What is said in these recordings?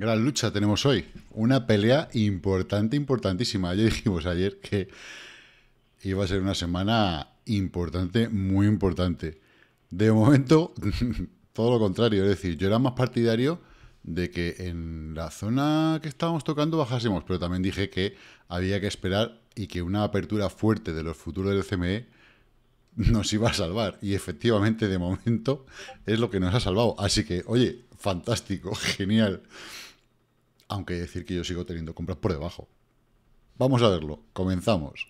Gran lucha tenemos hoy. Una pelea importante, importantísima. Ya dijimos ayer que iba a ser una semana importante, muy importante. De momento, todo lo contrario. Es decir, yo era más partidario de que en la zona que estábamos tocando bajásemos, pero también dije que había que esperar y que una apertura fuerte de los futuros del CME nos iba a salvar. Y efectivamente, de momento, es lo que nos ha salvado. Así que, oye, fantástico, genial aunque decir que yo sigo teniendo compras por debajo. Vamos a verlo, comenzamos.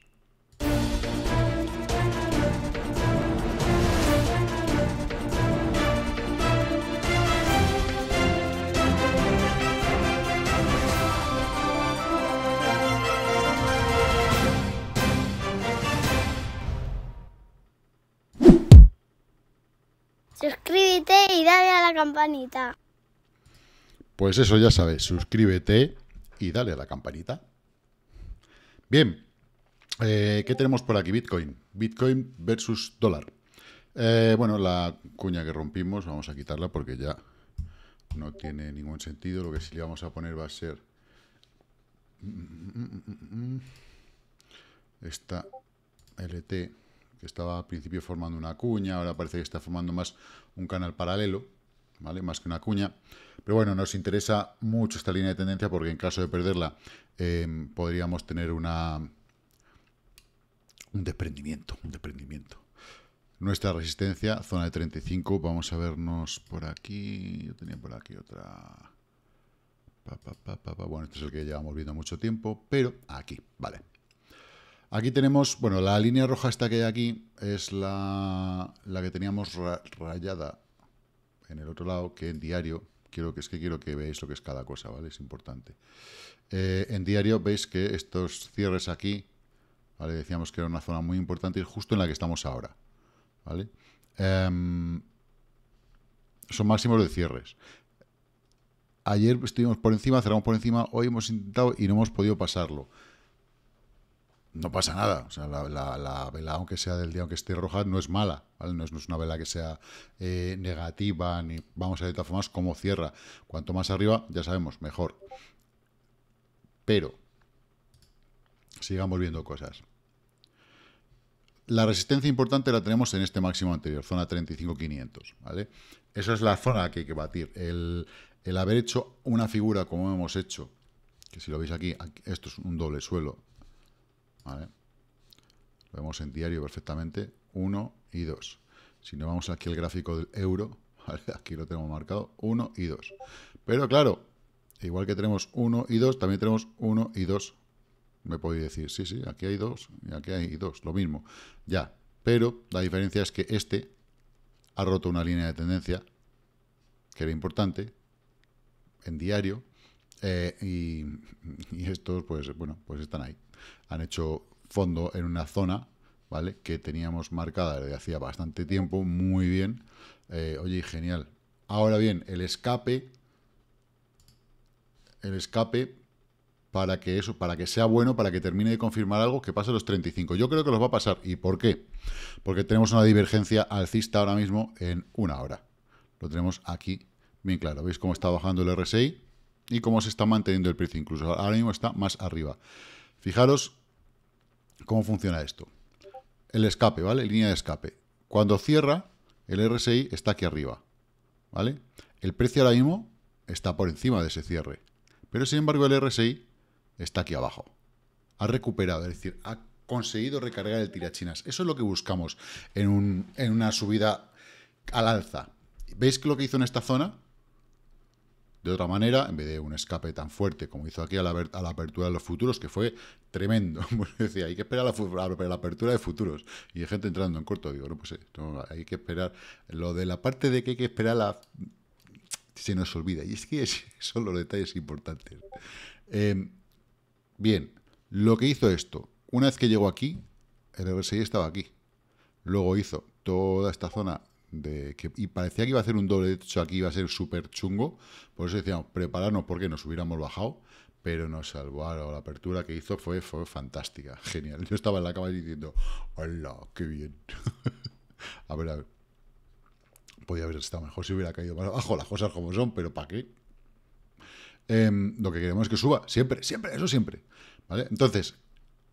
Suscríbete y dale a la campanita. Pues eso ya sabes, suscríbete y dale a la campanita. Bien, eh, ¿qué tenemos por aquí? Bitcoin. Bitcoin versus dólar. Eh, bueno, la cuña que rompimos, vamos a quitarla porque ya no tiene ningún sentido. Lo que sí le vamos a poner va a ser... Esta LT, que estaba al principio formando una cuña, ahora parece que está formando más un canal paralelo. ¿vale? Más que una cuña. Pero bueno, nos interesa mucho esta línea de tendencia porque en caso de perderla em, podríamos tener una un desprendimiento, un desprendimiento. Nuestra resistencia, zona de 35, vamos a vernos por aquí, yo tenía por aquí otra... bueno, este es el que llevamos viendo mucho tiempo, pero aquí, vale. Aquí tenemos, bueno, la línea roja esta que hay aquí es la, que teníamos rayada en el otro lado que en diario, quiero que es que quiero que veáis lo que es cada cosa, ¿vale? Es importante. Eh, en diario veis que estos cierres aquí, Decíamos que era una zona muy importante y justo en la que estamos ahora, em, son máximos de cierres. Ayer estuvimos por encima, cerramos por encima, hoy hemos intentado y no hemos podido pasarlo no pasa nada. O sea, la, vela, aunque sea del día, aunque esté roja, no es mala. No, es, una vela que sea eh, negativa, ni vamos a decir de todas formas cómo cierra. Cuanto más arriba, ya sabemos, mejor. Pero, sigamos viendo cosas. La resistencia importante la tenemos en este máximo anterior, zona 35.500, ¿vale? Esa es la zona que hay que batir. El, haber hecho una figura como hemos hecho, que si lo veis aquí esto es un doble suelo, ¿vale? Lo vemos en diario perfectamente, 1 y 2. Si nos vamos aquí al gráfico del euro, aquí lo tenemos marcado, 1 y 2. Pero claro, igual que tenemos 1 y 2, también tenemos 1 y 2. Me podéis decir, sí, sí, aquí hay 2 y aquí hay 2, lo mismo. Ya, pero la diferencia es que este ha roto una línea de tendencia, que era importante, en diario, eh, y, estos, pues, bueno, pues están ahí. Han hecho fondo en una zona, ¿vale? Que teníamos marcada desde hacía bastante tiempo, muy bien. Eh, oye, genial. Ahora bien, el escape, el escape para que eso, para que sea bueno, para que termine de confirmar algo, que pase los 35. Yo creo que los va a pasar. ¿Y por qué? Porque tenemos una divergencia alcista ahora mismo en una hora. Lo tenemos aquí bien claro. ¿Veis cómo está bajando el RSI? y cómo se está manteniendo el precio incluso. Ahora mismo está más arriba. Fijaros cómo funciona esto. El escape, ¿vale? Línea de escape. Cuando cierra, el RSI está aquí arriba, ¿vale? El precio ahora mismo está por encima de ese cierre. Pero sin embargo el RSI está aquí abajo. Ha recuperado, es decir, ha conseguido recargar el tirachinas. Eso es lo que buscamos en, una subida al alza. ¿Veis lo que hizo en esta zona? de otra manera, en vez de un escape tan fuerte como hizo aquí a la, a la apertura de los futuros, que fue tremendo. decía, hay que esperar la, la, apertura de futuros. Y hay gente entrando en corto, digo, no, pues eh, hay que esperar. Lo de la parte de que hay que esperar la... Se nos olvida. Y es que son los detalles importantes. Em, bien, lo que hizo esto, una vez que llegó aquí, el RSI estaba aquí. Luego hizo toda esta zona y parecía que iba a hacer un doble, de hecho aquí iba a ser súper chungo, por eso decíamos, prepararnos porque nos hubiéramos bajado, pero nos salvó la apertura que hizo fue, fue fantástica, genial. Yo estaba en la cama diciendo, hola, qué bien. a ver, a ver, podía haber estado mejor si hubiera caído más abajo, las cosas como son, pero ¿para qué? Em, lo que queremos es que suba, siempre, siempre, eso siempre. ¿Vale? Entonces,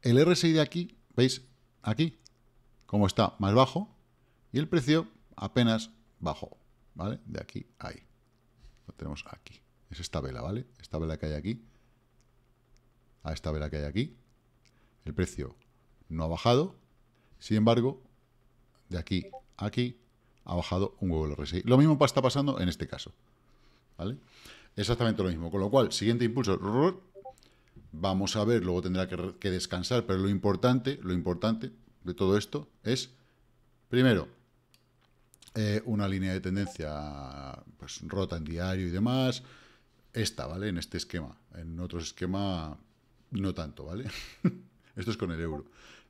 el RSI de aquí, ¿veis? Aquí, como está más bajo, y el precio apenas bajó, ¿vale? De aquí a ahí. Lo tenemos aquí. Es esta vela, ¿vale? Esta vela que hay aquí. A esta vela que hay aquí. El precio no ha bajado. Sin embargo, de aquí a aquí ha bajado un huevo RSI. Lo mismo está pasando en este caso. ¿Vale? Exactamente lo mismo. Con lo cual, siguiente impulso. Vamos a ver, luego tendrá que, que descansar. Pero lo importante, lo importante de todo esto es, primero, eh, una línea de tendencia pues, rota en diario y demás. Esta, ¿vale? En este esquema. En otros esquema no tanto, ¿vale? Esto es con el euro.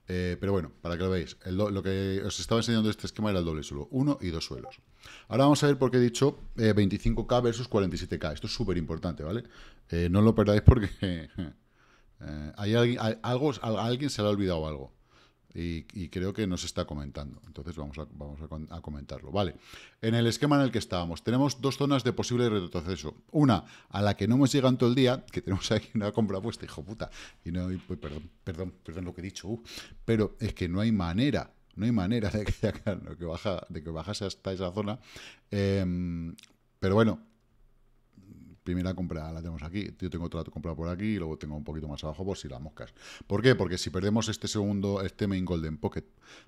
Eh, pero bueno, para que lo veáis, lo que os estaba enseñando este esquema era el doble suelo, uno y dos suelos. Ahora vamos a ver por qué he dicho 25K eh, versus 47K. Esto es súper importante, ¿vale? no lo perdáis porque hay alguien, algo, a alguien se le ha olvidado algo. Y, creo que nos está comentando. Entonces vamos, a, vamos a, comentarlo. Vale, en el esquema en el que estábamos, tenemos dos zonas de posible retroceso. Una, a la que no hemos llegado todo el día, que tenemos aquí una compra puesta, hijo puta. Y no perdón, perdón, perdón lo que he dicho. Uh. pero es que no hay manera, no hay manera de que, de que bajase hasta esa zona. Em, pero bueno, primera compra la tenemos aquí, yo tengo otra compra por aquí y luego tengo un poquito más abajo por si la moscas. ¿Por qué? Porque si perdemos este segundo, este main golden pocket,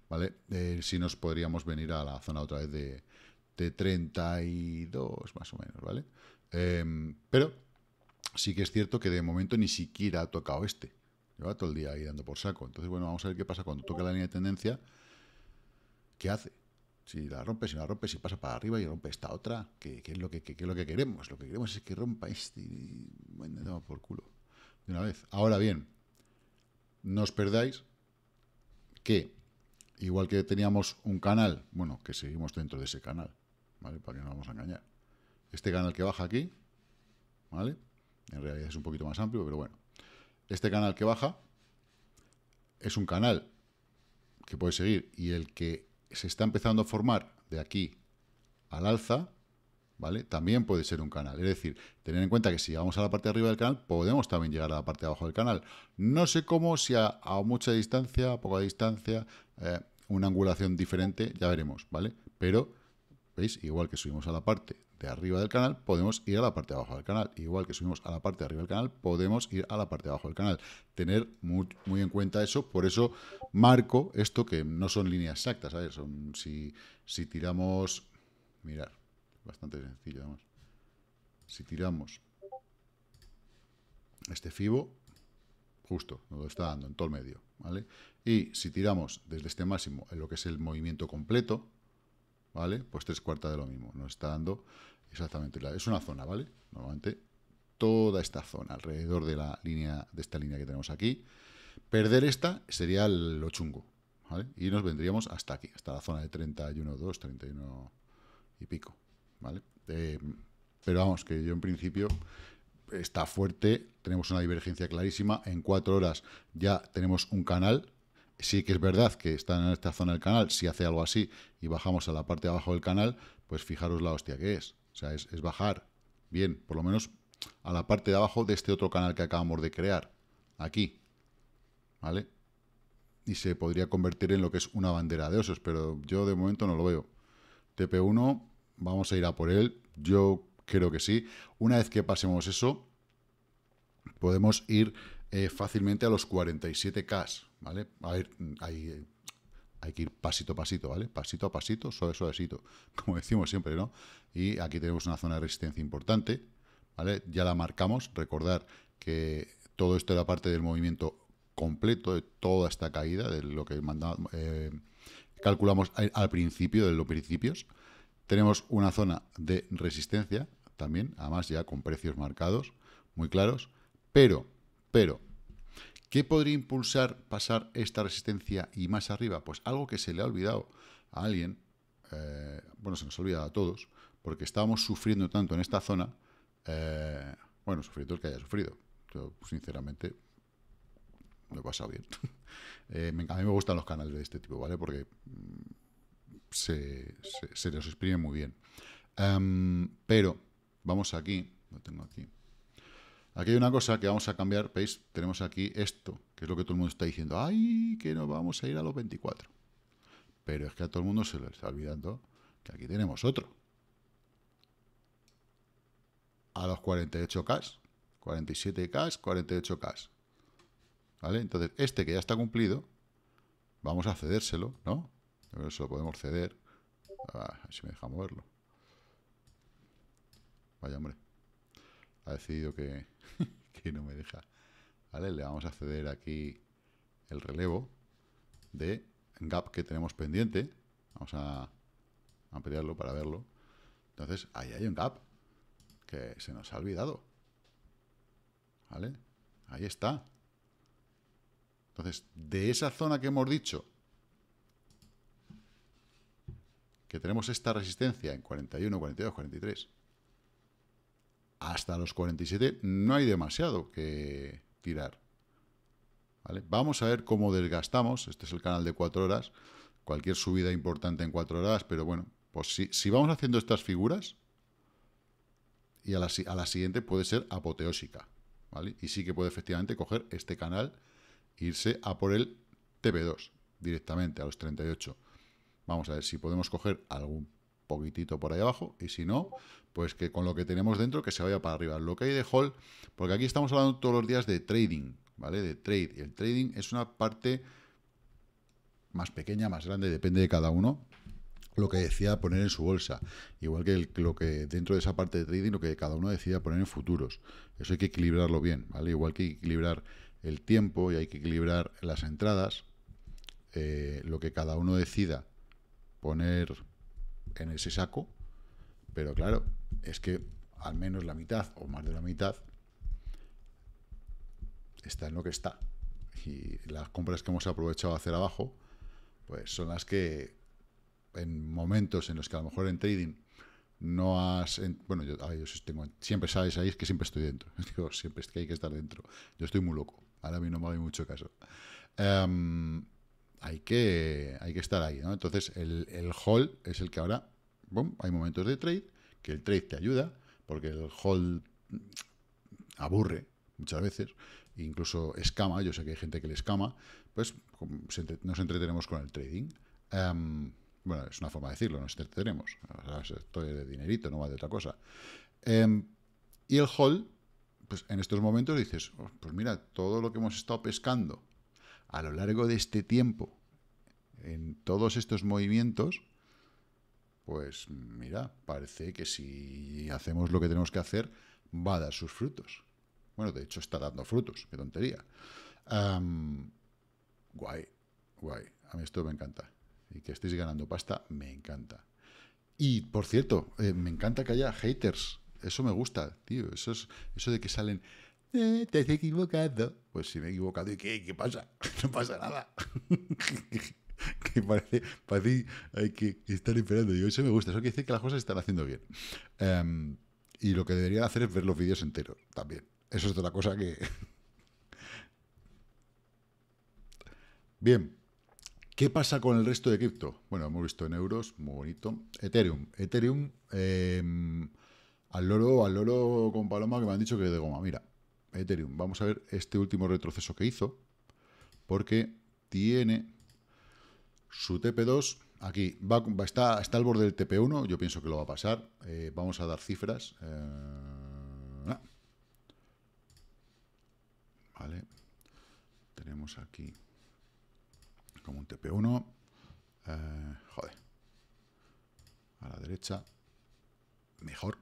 ¿vale? Eh, si nos podríamos venir a la zona otra vez de, de 32, más o menos, ¿vale? Em, pero sí que es cierto que de momento ni siquiera ha tocado este. Lleva todo el día ahí dando por saco. Entonces, bueno, vamos a ver qué pasa cuando toca la línea de tendencia. ¿Qué hace? Si la rompes, si la rompe, si pasa para arriba y rompe esta otra, ¿qué es lo que, lo que queremos. Lo que queremos es que rompa este y bueno, por culo. De una vez. Ahora bien, no os perdáis que, igual que teníamos un canal, bueno, que seguimos dentro de ese canal, ¿vale? Para que no vamos a engañar. Este canal que baja aquí, ¿vale? En realidad es un poquito más amplio, pero bueno. Este canal que baja es un canal que puede seguir y el que se está empezando a formar de aquí al alza, ¿vale? También puede ser un canal. Es decir, tener en cuenta que si llegamos a la parte de arriba del canal, podemos también llegar a la parte de abajo del canal. No sé cómo, si a, mucha distancia, a poca distancia, eh, una angulación diferente, ya veremos, ¿vale? Pero, ¿veis? Igual que subimos a la parte de arriba del canal, podemos ir a la parte de abajo del canal. Igual que subimos a la parte de arriba del canal, podemos ir a la parte de abajo del canal. Tener muy, en cuenta eso, por eso marco esto que no son líneas exactas, Son, si, tiramos... Mirar, bastante sencillo además. Si tiramos este FIBO, justo, nos lo está dando en todo el medio, ¿vale? Y si tiramos desde este máximo en lo que es el movimiento completo, ¿vale? Pues tres cuartas de lo mismo, no está dando exactamente la... Es una zona, ¿vale? Normalmente toda esta zona alrededor de, la línea, de esta línea que tenemos aquí. Perder esta sería lo chungo, ¿vale? Y nos vendríamos hasta aquí, hasta la zona de 31, 2, 31 y pico, ¿vale? Eh, pero vamos, que yo en principio está fuerte, tenemos una divergencia clarísima, en cuatro horas ya tenemos un canal, Sí que es verdad que está en esta zona del canal, si hace algo así y bajamos a la parte de abajo del canal, pues fijaros la hostia que es. O sea, es, es bajar, bien, por lo menos a la parte de abajo de este otro canal que acabamos de crear, aquí, ¿vale? Y se podría convertir en lo que es una bandera de osos, pero yo de momento no lo veo. TP1, vamos a ir a por él, yo creo que sí. Una vez que pasemos eso, podemos ir eh, fácilmente a los 47K, ¿vale? A ver, hay, que ir pasito a pasito, ¿vale? Pasito a pasito, suave, suavecito, como decimos siempre, ¿no? Y aquí tenemos una zona de resistencia importante, ¿vale? Ya la marcamos, recordar que todo esto era parte del movimiento completo, de toda esta caída, de lo que mandamos... Eh, calculamos al principio, de los principios. Tenemos una zona de resistencia también, además ya con precios marcados, muy claros, pero pero, ¿qué podría impulsar pasar esta resistencia y más arriba? Pues algo que se le ha olvidado a alguien, eh, bueno, se nos ha olvidado a todos, porque estábamos sufriendo tanto en esta zona, eh, bueno, sufriendo el que haya sufrido. Yo, sinceramente, me he pasado bien. Eh, a mí me gustan los canales de este tipo, ¿vale? Porque mm, se, los exprime muy bien. Em, pero, vamos aquí, lo tengo aquí. Aquí hay una cosa que vamos a cambiar, veis, tenemos aquí esto, que es lo que todo el mundo está diciendo, ¡ay, que nos vamos a ir a los 24! Pero es que a todo el mundo se le está olvidando que aquí tenemos otro. A los 48K, 47K, 48K. ¿Vale? Entonces, este que ya está cumplido, vamos a cedérselo, ¿no? Eso lo podemos ceder. Ah, a ver si me deja moverlo. Vaya, hombre ha decidido que, no me deja. ¿Vale? Le vamos a ceder aquí el relevo de gap que tenemos pendiente. Vamos a ampliarlo para verlo. Entonces, ahí hay un gap que se nos ha olvidado. ¿Vale? Ahí está. Entonces, de esa zona que hemos dicho, que tenemos esta resistencia en 41, 42, 43, hasta los 47 no hay demasiado que tirar. Vamos a ver cómo desgastamos. Este es el canal de 4 horas. Cualquier subida importante en 4 horas, pero bueno, pues si, si vamos haciendo estas figuras, y a la, siguiente puede ser apoteósica. Y sí que puede efectivamente coger este canal irse a por el TP2 directamente a los 38. Vamos a ver si podemos coger algún poquitito por ahí abajo, y si no, pues que con lo que tenemos dentro que se vaya para arriba. Lo que hay de hall porque aquí estamos hablando todos los días de trading, ¿vale? De trade. El trading es una parte más pequeña, más grande, depende de cada uno, lo que decida poner en su bolsa. Igual que lo que dentro de esa parte de trading, lo que cada uno decida poner en futuros. Eso hay que equilibrarlo bien, ¿vale? Igual que equilibrar el tiempo y hay que equilibrar las entradas, eh, lo que cada uno decida poner en ese saco, pero claro, es que al menos la mitad o más de la mitad está en lo que está. Y las compras que hemos aprovechado hacer abajo, pues son las que en momentos en los que a lo mejor en trading no has... bueno, yo, tengo, siempre sabes ahí es que siempre estoy dentro. siempre es que hay que estar dentro. Yo estoy muy loco. Ahora a mí no me doy mucho caso. Em, hay que, hay que estar ahí, ¿no? Entonces, el, hall hold es el que ahora, hay momentos de trade, que el trade te ayuda, porque el hold aburre muchas veces, incluso escama, yo sé que hay gente que le escama, pues nos entretenemos con el trading. Em, bueno, es una forma de decirlo, nos entretenemos. O de dinerito, no va de otra cosa. Em, y el hold, pues en estos momentos dices, oh, pues mira, todo lo que hemos estado pescando a lo largo de este tiempo, en todos estos movimientos, pues mira, parece que si hacemos lo que tenemos que hacer, va a dar sus frutos. Bueno, de hecho está dando frutos, qué tontería. guay, guay, a mí esto me encanta. Y que estéis ganando pasta, me encanta. Y por cierto, eh, me encanta que haya haters. Eso me gusta, tío. Eso, es, eso de que salen eh, te has equivocado. Pues si me he equivocado, ¿y qué? ¿Qué pasa? No pasa nada. que parece, que hay que estar esperando. y eso me gusta, eso quiere decir que las cosas están haciendo bien. Em, y lo que deberían hacer es ver los vídeos enteros también. Eso es otra cosa que... bien. ¿Qué pasa con el resto de cripto? Bueno, hemos visto en euros, muy bonito. Ethereum. Ethereum, em, al loro, al loro con Paloma que me han dicho que de goma. Mira, Ethereum. Vamos a ver este último retroceso que hizo, porque tiene su TP2 aquí. está, está al borde del TP1, yo pienso que lo va a pasar. Eh, vamos a dar cifras. Eh, ah. vale. Tenemos aquí como un TP1. Eh, joder. A la derecha. Mejor.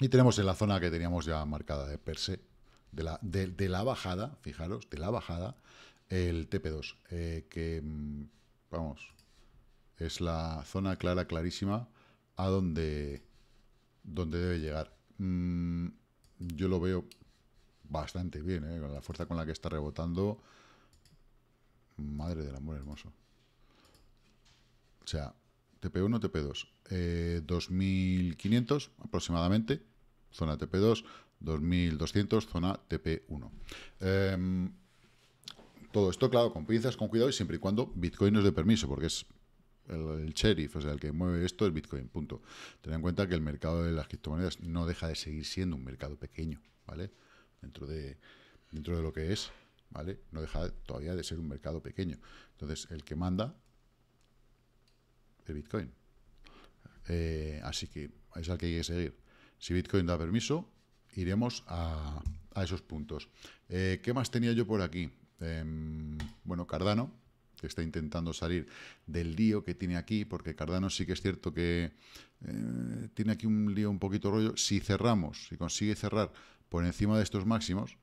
Y tenemos en la zona que teníamos ya marcada de per se, de la, de, la bajada, fijaros, de la bajada, el TP2, eh, que, mm, vamos, es la zona clara, clarísima, a donde, donde debe llegar. Mm, yo lo veo bastante bien, eh, con la fuerza con la que está rebotando. Madre del amor hermoso. O sea, TP1, TP2, 2500 aproximadamente, zona TP2, 2200, zona TP1. Em, todo esto, claro, con pinzas, con cuidado y siempre y cuando Bitcoin nos dé permiso, porque es el, sheriff, o sea, el que mueve esto es Bitcoin, punto. Ten en cuenta que el mercado de las criptomonedas no deja de seguir siendo un mercado pequeño, ¿vale? Dentro de, dentro de lo que es, ¿vale? No deja todavía de ser un mercado pequeño. Entonces, el que manda de Bitcoin. Eh, así que es al que hay que seguir. Si Bitcoin da permiso, iremos a, esos puntos. Eh, ¿Qué más tenía yo por aquí? Em, bueno, Cardano, que está intentando salir del lío que tiene aquí, porque Cardano sí que es cierto que eh, tiene aquí un lío un poquito rollo. Si cerramos, si consigue cerrar por encima de estos máximos,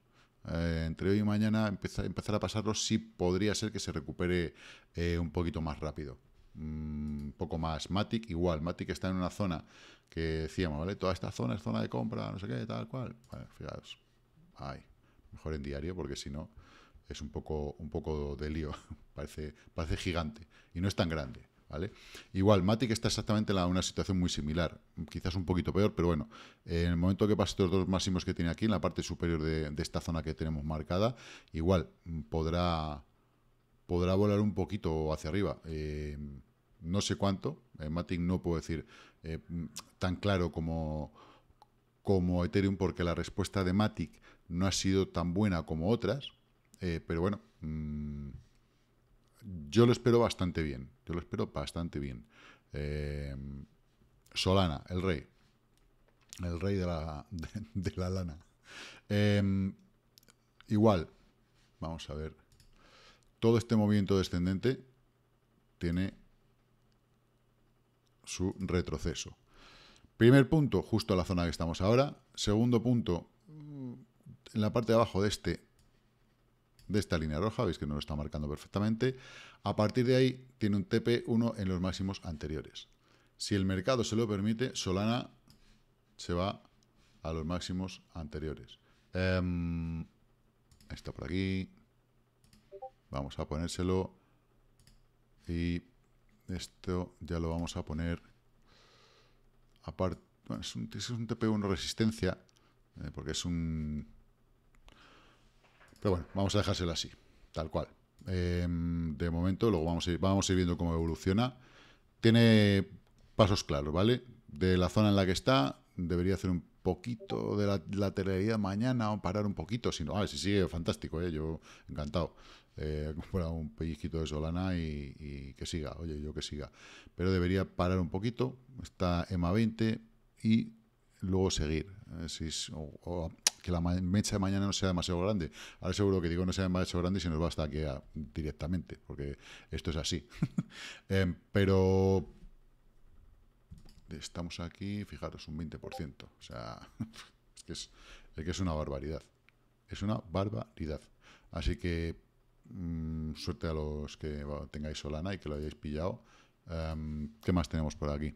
entre hoy y mañana empezar, empezar a pasarlo, sí podría ser que se recupere un poquito más rápido un mm, poco más. Matic igual, Matic está en una zona que decíamos, ¿vale? Toda esta zona es zona de compra, no sé qué, tal cual. bueno fijaos, ahí. Mejor en diario porque si no es un poco, un poco de lío. parece, parece gigante y no es tan grande. ¿Vale? Igual, Matic está exactamente en una situación muy similar, quizás un poquito peor, pero bueno, en el momento que pase estos dos máximos que tiene aquí, en la parte superior de esta zona que tenemos marcada, igual mm, podrá podrá volar un poquito hacia arriba. Eh, no sé cuánto, eh, Matic no puedo decir eh, tan claro como, como Ethereum porque la respuesta de Matic no ha sido tan buena como otras, pero bueno, mm, yo lo espero bastante bien, yo lo espero bastante bien. Solana, el rey, el rey de la, de la lana. igual, vamos a ver todo este movimiento descendente tiene su retroceso. Primer punto, justo a la zona que estamos ahora. Segundo punto, mm, en la parte de abajo de, este, de esta línea roja, veis que no lo está marcando perfectamente. A partir de ahí tiene un TP1 en los máximos anteriores. Si el mercado se lo permite, Solana se va a los máximos anteriores. Está em, esto por aquí, Vamos a ponérselo. Y esto ya lo vamos a poner. Aparte, es, un, TP1 resistencia, eh, porque es un... Pero bueno, vamos a dejárselo así, tal cual. Em, de momento, luego vamos a, ir, vamos a ir viendo cómo evoluciona. Tiene pasos claros, ¿vale? De la zona en la que está, debería hacer un poquito de la lateralidad mañana o parar un poquito, si no, a ah, ver, si sigue, fantástico, ¿eh? yo encantado eh, un pellizquito de Solana y, que siga, oye, yo que siga. Pero debería parar un poquito, está EMA 20 y luego seguir. que la mecha de mañana no sea demasiado grande. Ahora seguro que digo no sea demasiado grande si nos va hasta aquí directamente, porque esto es así. Em, pero estamos aquí, fijaros, un 20%. O sea, es que es una barbaridad. Es una barbaridad. Así que suerte a los que tengáis Solana y que lo hayáis pillado. ¿Qué más tenemos por aquí?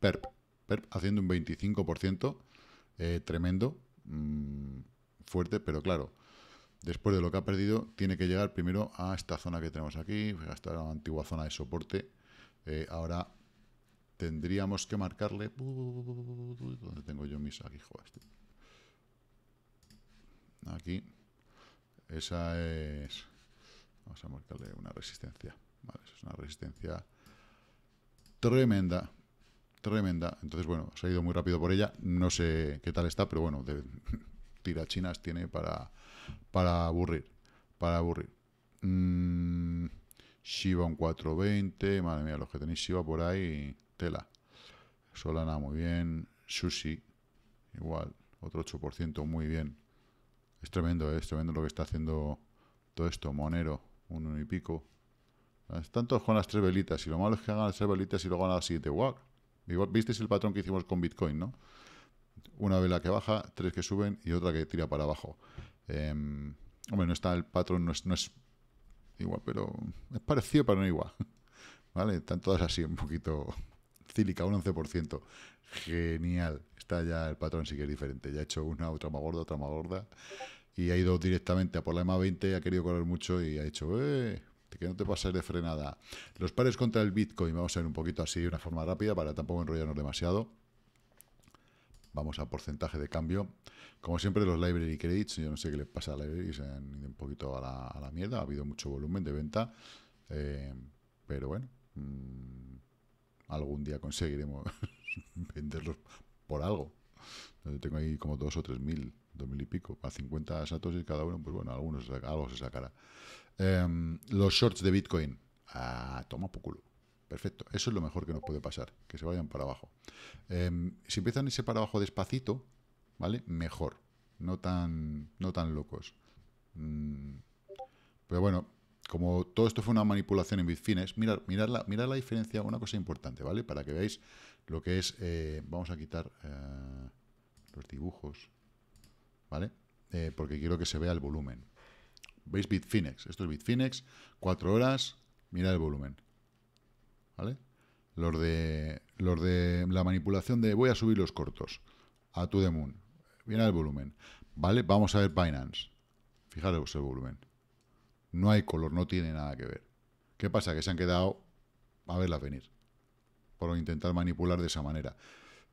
perp. Perp haciendo un 25%. tremendo. fuerte, pero claro. Después de lo que ha perdido, tiene que llegar primero a esta zona que tenemos aquí, a esta antigua zona de soporte. ahora tendríamos que marcarle... ¿Dónde tengo yo mis... Aquí, Aquí. Esa es... Vamos a marcarle una resistencia. Vale, es una resistencia tremenda. Tremenda. Entonces, bueno, se ha ido muy rápido por ella. No sé qué tal está, pero bueno, de, chinas tiene para, para aburrir. Para aburrir. Mm, Shiva un 420. Madre mía, los que tenéis Shiva por ahí, tela. Solana muy bien. Sushi, igual. Otro 8% muy bien. Es tremendo, es tremendo lo que está haciendo todo esto. Monero, uno y pico. Están todos con las tres velitas. Y lo malo es que hagan las tres velitas y luego hagan la siete ¿Visteis el patrón que hicimos con Bitcoin, no? Una vela que baja, tres que suben y otra que tira para abajo. Em, hombre, no está el patrón, no es, igual, pero es parecido, pero no igual. ¿Vale? Están todas así, un poquito cílica, un 11%. Genial, ya el patrón sí que es diferente. Ya ha hecho una, otra más gorda, otra más gorda. Y ha ido directamente a por la EMA 20, ha querido correr mucho y ha hecho, eh, Que no te pases de frenada. Los pares contra el Bitcoin, vamos a ir un poquito así, de una forma rápida, para tampoco enrollarnos demasiado. Vamos a porcentaje de cambio. Como siempre, los library credits, yo no sé qué le pasa a library, se han ido un poquito a la, mierda, ha habido mucho volumen de venta. Eh, pero bueno, mm, algún día conseguiremos venderlos por algo. tengo ahí como dos o tres mil, dos mil y pico, a 50 satoshis cada uno, pues bueno, algunos algo se sacará. Em, los shorts de Bitcoin, ah, toma por Perfecto, eso es lo mejor que nos puede pasar, que se vayan para abajo. Em, si empiezan a irse para abajo despacito, ¿vale? Mejor, no tan, no tan locos. Mm. pero bueno, como todo esto fue una manipulación en Bitfines, mirad, mirad la diferencia, una cosa importante, ¿vale? Para que veáis lo que es, eh, vamos a quitar eh, los dibujos, ¿vale? Eh, porque quiero que se vea el volumen. ¿Veis Bitfinex? Esto es Bitfinex, Cuatro horas, mira el volumen, ¿vale? Los de, los de la manipulación de voy a subir los cortos a To The Moon, mira el volumen, ¿vale? Vamos a ver Binance, fijaros el volumen. No hay color, no tiene nada que ver. ¿Qué pasa? Que se han quedado a verla venir por intentar manipular de esa manera.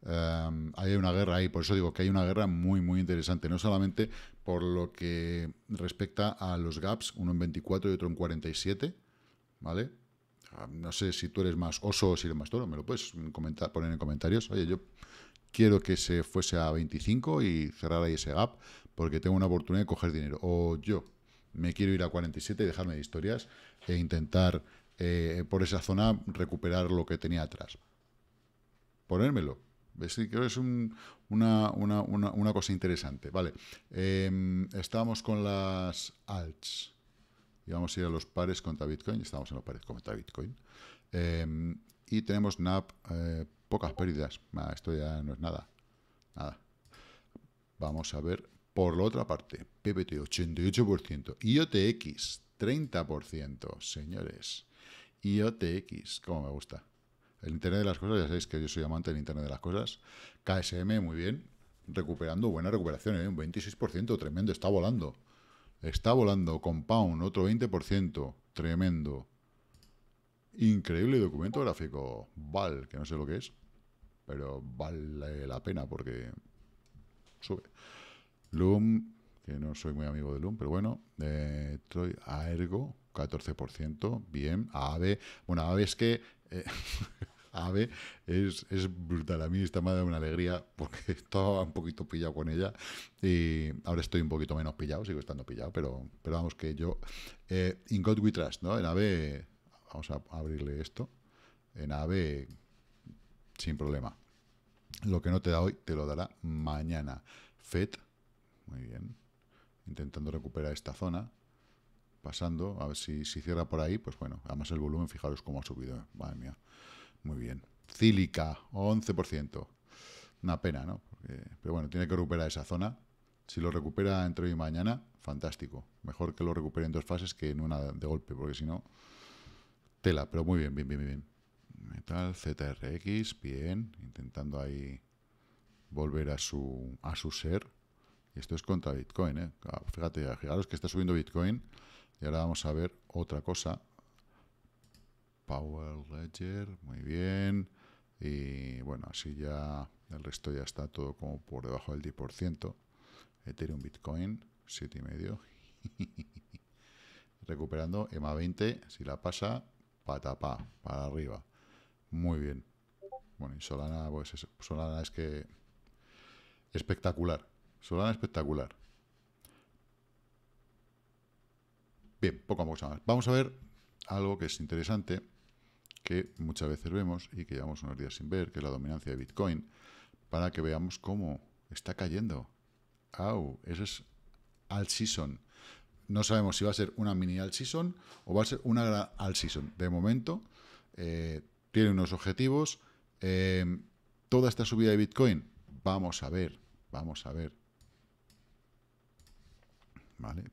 Em, hay una guerra ahí, por eso digo que hay una guerra muy, muy interesante, no solamente por lo que respecta a los gaps, uno en 24 y otro en 47, ¿vale? Ah, no sé si tú eres más oso o si eres más toro, me lo puedes comentar, poner en comentarios. Oye, yo quiero que se fuese a 25 y cerrar ahí ese gap porque tengo una oportunidad de coger dinero. O yo me quiero ir a 47 y dejarme de historias e intentar eh, por esa zona recuperar lo que tenía atrás. Ponérmelo. creo que es una, cosa interesante. Vale, em, estamos con las alts. Y vamos a ir a los pares contra Bitcoin. Estamos en los pares contra Bitcoin. Em, y tenemos NAP, eh, pocas pérdidas. esto ya no es nada. Nada. Vamos a ver por la otra parte. PPT, 88%. IOTX, 30%. Señores, IoTX, como me gusta. El Internet de las Cosas, ya sabéis que yo soy amante del Internet de las Cosas. KSM, muy bien. Recuperando, buena recuperación, ¿eh? un 26%, tremendo, está volando. Está volando. Compound, otro 20%, tremendo. Increíble documento gráfico. Val, que no sé lo que es, pero vale la pena porque sube. Loom, que no soy muy amigo de Loom, pero bueno. Eh, Troy Aergo, 14%, bien. AVE, bueno, AVE es que... Eh, AVE es, brutal. A mí esta me ha una alegría porque estaba un poquito pillado con ella y ahora estoy un poquito menos pillado, sigo estando pillado, pero, pero vamos que yo... Eh, in God We Trust, ¿no? En AVE, vamos a abrirle esto, en AVE sin problema. Lo que no te da hoy te lo dará mañana. FED, muy bien, intentando recuperar esta zona pasando, a ver si, cierra por ahí, pues bueno, además el volumen, fijaros cómo ha subido, eh. madre mía, muy bien. Cílica, 11%, una pena, ¿no? pero bueno, tiene que recuperar esa zona, si lo recupera entre hoy y mañana, fantástico, mejor que lo recupere en dos fases que en una de golpe, porque si no, tela, pero muy bien, bien, bien, bien. Metal, ZRX, bien, intentando ahí volver a su, a su ser. Y esto es contra Bitcoin, ¿eh? Fíjate, fijaros que está subiendo Bitcoin y ahora vamos a ver otra cosa. Power Ledger, muy bien. Y bueno, así ya el resto ya está todo como por debajo del 10%. Ethereum Bitcoin, 7,5. Recuperando EMA 20, si la pasa, patapá, para arriba. Muy bien. Bueno, y Solana, pues Solana es que espectacular. Solana espectacular. poco a poco más. Vamos a ver algo que es interesante, que muchas veces vemos y que llevamos unos días sin ver, que es la dominancia de Bitcoin, para que veamos cómo está cayendo. ¡Au! Eso es al season. No sabemos si va a ser una mini al season o va a ser una gran alt season. De momento, eh, tiene unos objetivos. Eh, toda esta subida de Bitcoin, vamos a ver, vamos a ver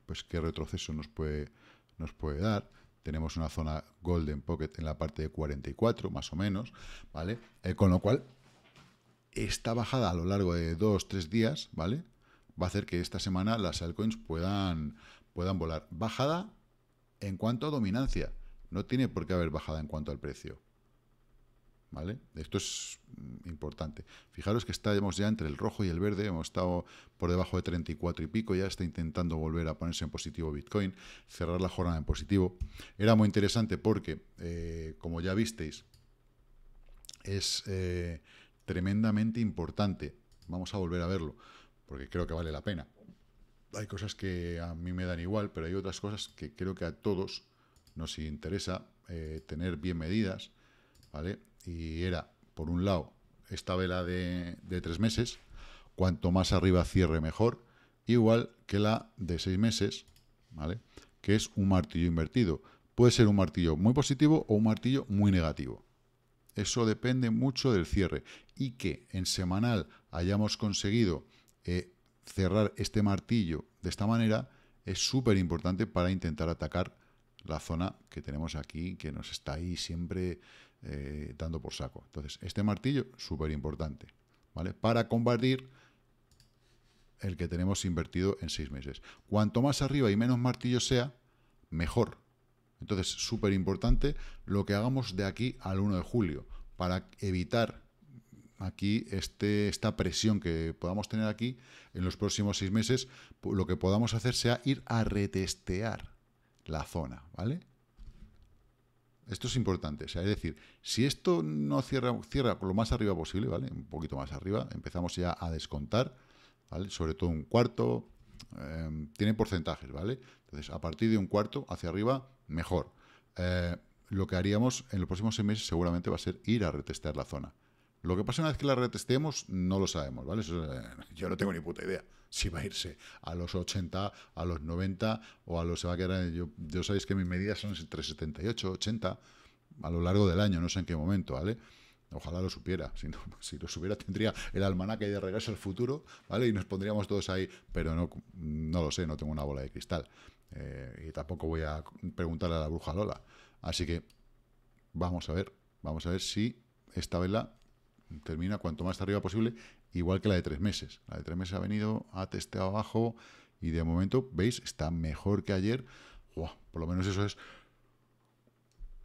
pues qué retroceso nos puede, dar. Tenemos una zona golden pocket en la parte de 44, más o menos, ¿vale? Eh, con lo cual, esta bajada a lo largo de 2 tres días, ¿vale? Va a hacer que esta semana las altcoins puedan volar. Bajada en cuanto a dominancia. No tiene por qué haber bajada en cuanto al precio. Esto es importante. Fijaros que estamos ya entre el rojo y el verde, hemos estado por debajo de 34 y pico, ya está intentando volver a ponerse en positivo Bitcoin, cerrar la jornada en positivo. Era muy interesante porque, eh, como ya visteis, es eh, tremendamente importante. Vamos a volver a verlo, porque creo que vale la pena. Hay cosas que a mí me dan igual, pero hay otras cosas que creo que a todos nos interesa eh, tener bien medidas, ¿vale? y era, por un lado, esta vela de, tres meses, cuanto más arriba cierre mejor, igual que la de seis meses, ¿vale? que es un martillo invertido. Puede ser un martillo muy positivo o un martillo muy negativo. Eso depende mucho del cierre. Y que en semanal hayamos conseguido eh, cerrar este martillo de esta manera es súper importante para intentar atacar la zona que tenemos aquí, que nos está ahí siempre eh, dando por saco. Entonces, este martillo, súper importante, ¿vale? Para combatir el que tenemos invertido en seis meses. Cuanto más arriba y menos martillo sea, mejor. Entonces, súper importante lo que hagamos de aquí al 1 de julio para evitar aquí este, esta presión que podamos tener aquí en los próximos seis meses, lo que podamos hacer sea ir a retestear la zona, ¿vale? Esto es importante. es decir, si esto no cierra, cierra lo más arriba posible, ¿vale? Un poquito más arriba, empezamos ya a descontar, Sobre todo un cuarto. Eh, tiene porcentajes, ¿vale? Entonces, a partir de un cuarto hacia arriba, mejor. Eh, lo que haríamos en los próximos seis meses seguramente va a ser ir a retestear la zona. Lo que pasa una vez que la retestemos, no lo sabemos, ¿vale? Eh, yo no tengo ni puta idea si va a irse a los 80, a los 90 o a los se va a quedar. Yo, yo sabéis que mis medidas son entre 78, 80 a lo largo del año, no sé en qué momento, ¿vale? Ojalá lo supiera. Si, lo supiera, tendría el almanaque de regreso al futuro, ¿vale? Y nos pondríamos todos ahí, pero no, no lo sé, no tengo una bola de cristal. Eh, y tampoco voy a preguntarle a la bruja Lola. Así que vamos a ver, vamos a ver si esta vela termina cuanto más arriba posible igual que la de tres meses. La de tres meses ha venido, ha testeado abajo y de momento, veis, está mejor que ayer. por lo menos eso es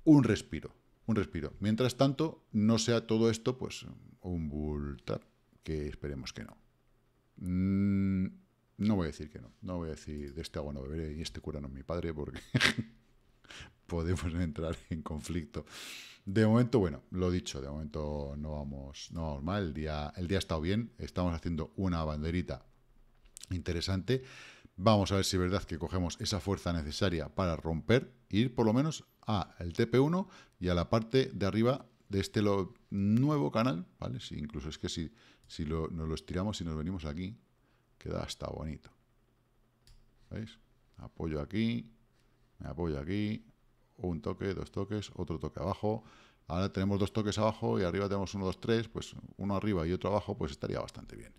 un respiro, un respiro. Mientras tanto, no sea todo esto pues un bull que esperemos que no. Mm, no voy a decir que no, no voy a decir de este agua no beberé y este cura no es mi padre porque podemos entrar en conflicto. De momento, bueno, lo dicho, de momento no vamos, no mal, el día, el día ha estado bien, estamos haciendo una banderita interesante. Vamos a ver si es verdad que cogemos esa fuerza necesaria para romper, ir por lo menos a el TP1 y a la parte de arriba de este nuevo canal, ¿vale? incluso es que si, si lo, nos lo estiramos y nos venimos aquí, queda hasta bonito. ¿Veis? Apoyo aquí, me apoyo aquí, un toque, dos toques, otro toque abajo. Ahora tenemos dos toques abajo y arriba tenemos uno, dos, tres, pues uno arriba y otro abajo, pues estaría bastante bien.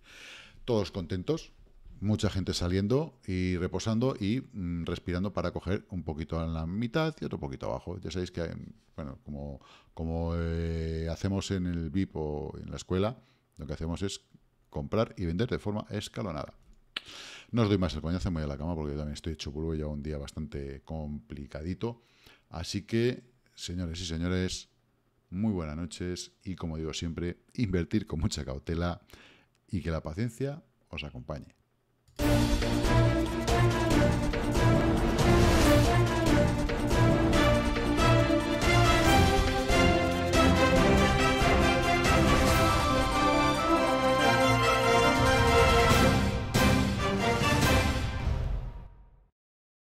Todos contentos, mucha gente saliendo y reposando y mm, respirando para coger un poquito en la mitad y otro poquito abajo. Ya sabéis que, em, bueno, como, como eh, hacemos en el VIP o en la escuela, lo que hacemos es comprar y vender de forma escalonada. No os doy más el coñazo, me voy a la cama porque yo también estoy hecho y ya un día bastante complicadito. Así que, señores y señores, muy buenas noches y como digo siempre, invertir con mucha cautela y que la paciencia os acompañe.